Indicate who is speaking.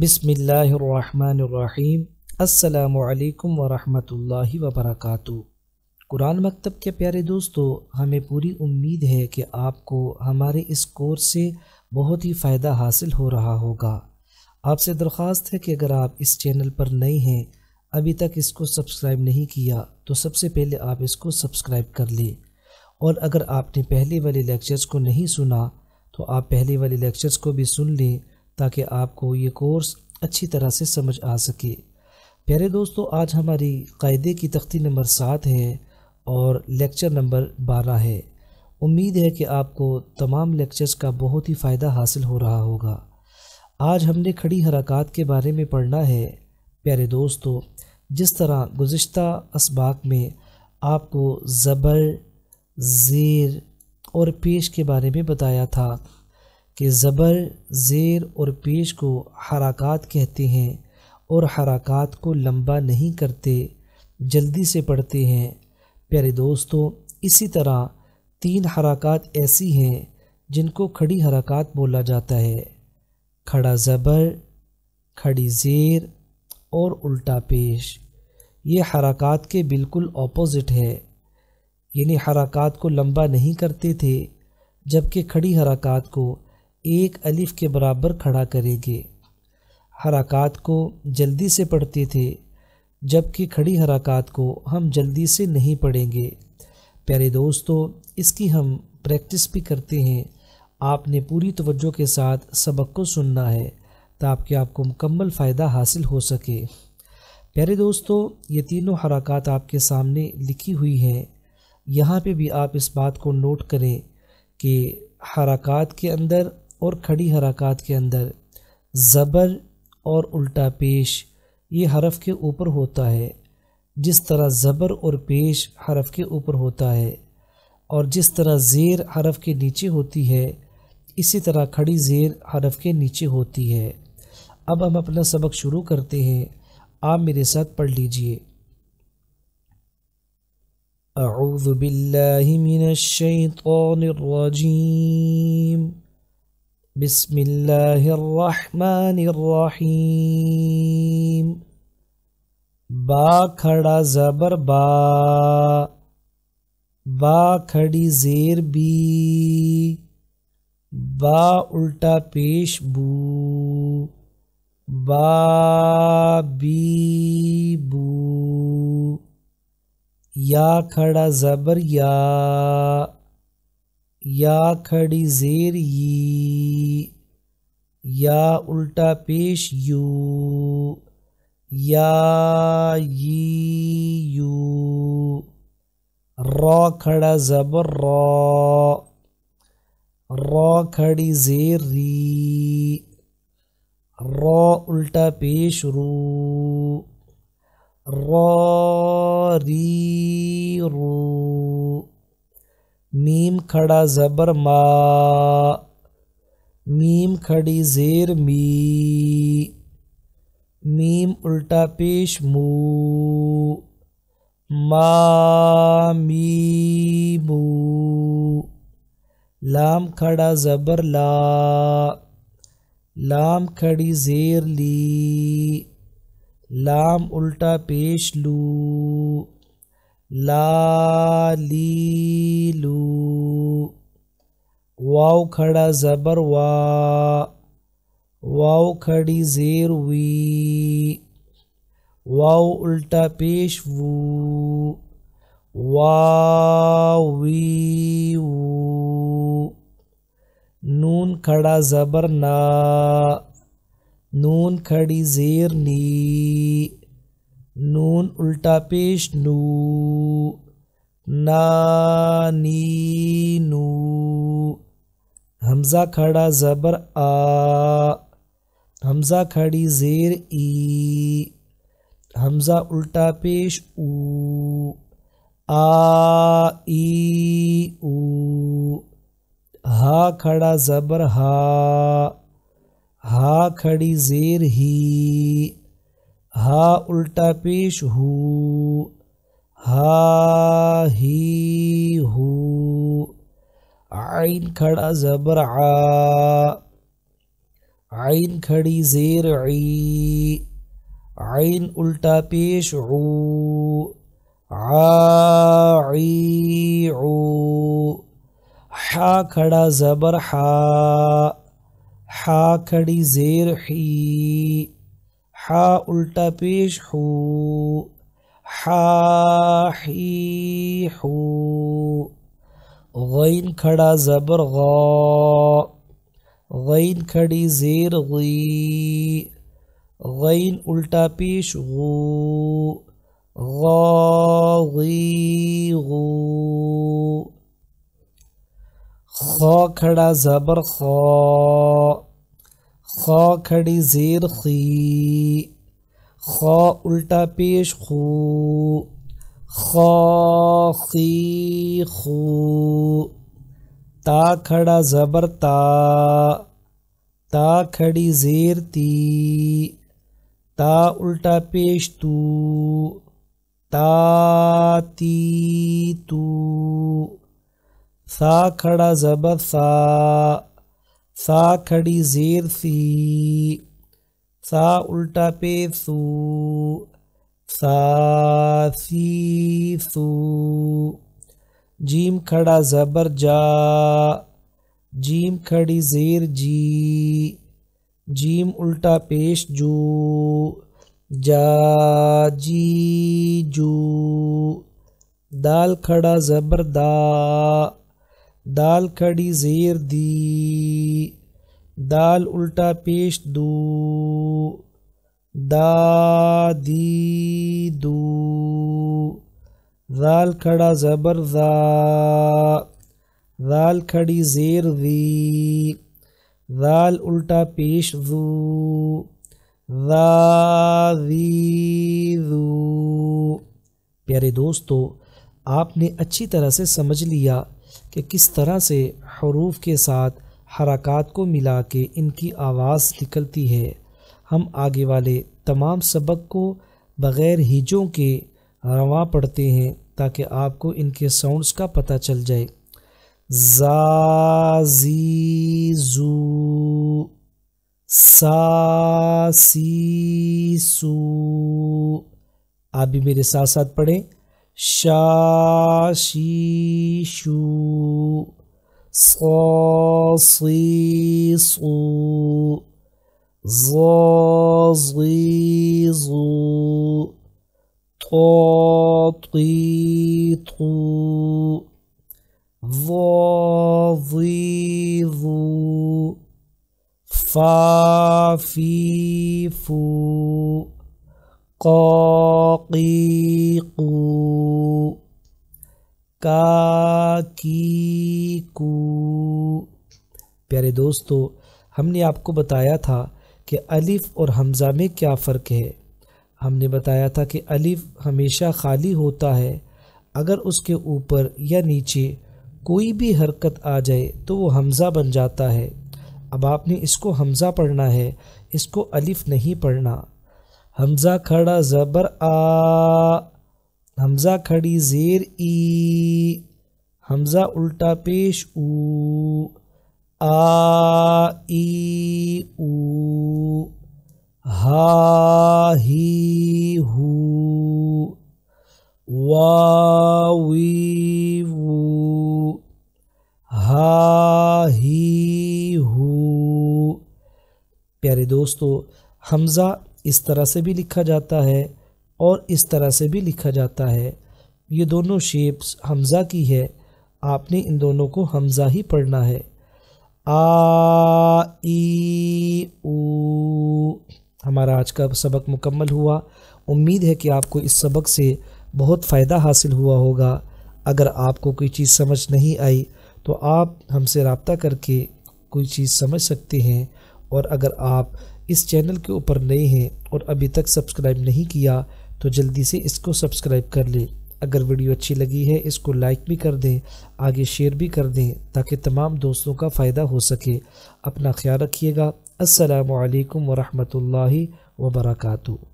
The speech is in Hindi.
Speaker 1: बिसमीम् अल्लाम वरहमतुल्लाहि वबरकातु कुरान मकतब के प्यारे दोस्तों हमें पूरी उम्मीद है कि आपको हमारे इस कोर्स से बहुत ही फ़ायदा हासिल हो रहा होगा आपसे दरख्वास्त है कि अगर आप इस चैनल पर नए हैं अभी तक इसको सब्सक्राइब नहीं किया तो सबसे पहले आप इसको सब्सक्राइब कर लें और अगर आपने पहले वाले लेक्चर्स को नहीं सुना तो आप पहले वाले लेक्चर्स को भी सुन लें ताकि आपको ये कोर्स अच्छी तरह से समझ आ सके प्यारे दोस्तों आज हमारी कायदे की तख्ती नंबर सात है और लेक्चर नंबर बारह है उम्मीद है कि आपको तमाम लेक्चर्स का बहुत ही फ़ायदा हासिल हो रहा होगा आज हमने खड़ी हरकत के बारे में पढ़ना है प्यारे दोस्तों जिस तरह गुज्त इसबाक में आपको ज़बर ज़ेर और पेश के बारे में बताया था कि ज़बर ज़ेर और पेश को हरकत कहते हैं और हरकत को लंबा नहीं करते जल्दी से पढ़ते हैं प्यारे दोस्तों इसी तरह तीन हरकत ऐसी हैं जिनको खड़ी हरकत बोला जाता है खड़ा ज़बर खड़ी ज़ेर और उल्टा पेश ये हरकत के बिल्कुल ऑपोज़िट है यानी हरकत को लंबा नहीं करते थे जबकि खड़ी हरकत को एक अलिफ के बराबर खड़ा करेंगे हरकत को जल्दी से पढ़ते थे जबकि खड़ी हरकत को हम जल्दी से नहीं पढ़ेंगे प्यारे दोस्तों इसकी हम प्रैक्टिस भी करते हैं आपने पूरी तवज्जो के साथ सबक को सुनना है ताकि आपको मुकम्मल फ़ायदा हासिल हो सके प्यारे दोस्तों ये तीनों हरकत आपके सामने लिखी हुई हैं यहाँ पे भी आप इस बात को नोट करें कि हरकत के अंदर और खड़ी हरकत के अंदर ज़बर और उल्टा पेश ये हरफ के ऊपर होता है जिस तरह ज़बर और पेश हरफ के ऊपर होता है और जिस तरह ज़ेर हरफ के नीचे होती है इसी तरह खड़ी ज़ेर हरफ के नीचे होती है अब हम अपना सबक शुरू करते हैं आप मेरे साथ पढ़ लीजिए बिस्मिल्लाहिर्रहमानिर्रहीम बा खड़ा ज़बर बा बा खड़ी ज़ेर बी बा उल्टा पेश बू बा बी बू या खड़ा ज़बर या یا کھڑی زیر یی یا الٹا پیش یو یا یی یو را کھڑا زبر را را کھڑی زیر ری را الٹا پیش رو را ری رو میم کھڑا زبر ما میم کھڑی زیر می میم الٹا پیش مو ما می مو لام کھڑا زبر لا لام کھڑی زیر لی لام الٹا پیش لو لا لی لو واو کھڑا زبر وا واو کھڑی زیر وی واو الٹا پیش وو واوی وو نون کھڑا زبر نا نون کھڑی زیر نی नून उल्टा पेश नू नानी नू हमज़ा खड़ा ज़बर आ हमज़ा खड़ी ज़ेर ई हमज़ा उल्टा पेश ऊ आ ई ऊ हा खड़ा ज़बर हा हा खड़ी ज़ेर ही हा उल्टा पेश हु हा ही हु आइन खड़ा जबर आ आइन खड़ी जेर ई आइन उल्टा पेश ऊ आई ऊ हा खड़ा जबर हा हा खड़ी जेर ही हा उल्टा पेश हो हा ही हो गैन खड़ा ज़बर गौ गैन खड़ी ज़ेर गई गैन उल्टा पेश गो गई गो खड़ा ज़बर खा خوا کھڑی زیر خی خوا الٹا پیش خو خوا خی خو تا کھڑا زبر تا تا کھڑی زیر تی تا الٹا پیش تو تا تی تو سا کھڑا زبر سا सा खड़ी जेर सी सा उल्टा पे सू सा सी सू जीम खड़ा ज़बर जा जीम खड़ी जेर जी जीम उल्टा पेश जू जा जी जू दाल खड़ा जबरदा दाल खड़ी जेर दी दाल उल्टा पेश दू दा दी दू दाल खड़ा ज़बर दाल खड़ी जेर दी दाल उल्टा पेश दू दा दू प्यारे दोस्तों आपने अच्छी तरह से समझ लिया कि किस तरह से हरूफ के साथ हरकत को मिला के इनकी आवाज़ निकलती है हम आगे वाले तमाम सबक को बग़ैर हिजों के रवा पढ़ते हैं ताकि आपको इनके साउंड्स का पता चल जाए जाजी जू सासी सू आप भी मेरे साथ साथ पढ़ें شا شي شو صا صي فافيفو कॉकीकू काकीकू प्यारे दोस्तों हमने आपको बताया था कि अलिफ़ और हमज़ा में क्या फ़र्क है हमने बताया था कि अलिफ़ हमेशा खाली होता है अगर उसके ऊपर या नीचे कोई भी हरकत आ जाए तो वो हमज़ा बन जाता है अब आपने इसको हमज़ा पढ़ना है इसको अलिफ़ नहीं पढ़ना हमज़ा खड़ा ज़बर आ हमज़ा खड़ी ज़ेर ई हमज़ा उल्टा पेश ऊ आ ई उ हा ही वा वावी हा ही हु प्यारे दोस्तों हमज़ा इस तरह से भी लिखा जाता है और इस तरह से भी लिखा जाता है ये दोनों शेप्स हमज़ा की है आपने इन दोनों को हमज़ा ही पढ़ना है आ ई हमारा आज का सबक मुकम्मल हुआ उम्मीद है कि आपको इस सबक से बहुत फ़ायदा हासिल हुआ होगा अगर आपको कोई चीज़ समझ नहीं आई तो आप हमसे रबता करके कोई चीज़ समझ सकते हैं और अगर आप इस चैनल के ऊपर नए हैं और अभी तक सब्सक्राइब नहीं किया तो जल्दी से इसको सब्सक्राइब कर लें अगर वीडियो अच्छी लगी है इसको लाइक भी कर दें आगे शेयर भी कर दें ताकि तमाम दोस्तों का फ़ायदा हो सके अपना ख्याल रखिएगा असलकम वरहमल वर्का